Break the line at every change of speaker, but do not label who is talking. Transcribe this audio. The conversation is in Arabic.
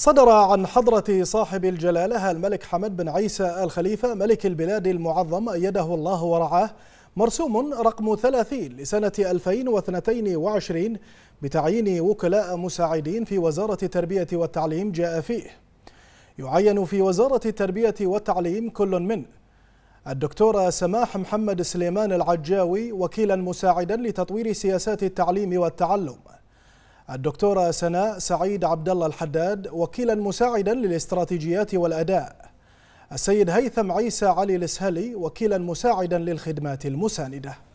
صدر عن حضرة صاحب الجلالة الملك حمد بن عيسى الخليفة ملك البلاد المعظم أيده الله ورعاه مرسوم رقم 30 لسنة 2022 بتعيين وكلاء مساعدين في وزارة التربية والتعليم جاء فيه يعين في وزارة التربية والتعليم كل من الدكتورة سماح محمد سليمان العجاوي وكيلا مساعدا لتطوير سياسات التعليم والتعلم الدكتورة سناء سعيد عبد الله الحداد وكيلا مساعدا للاستراتيجيات والأداء السيد هيثم عيسى علي الإسهلي وكيلا مساعدا للخدمات المساندة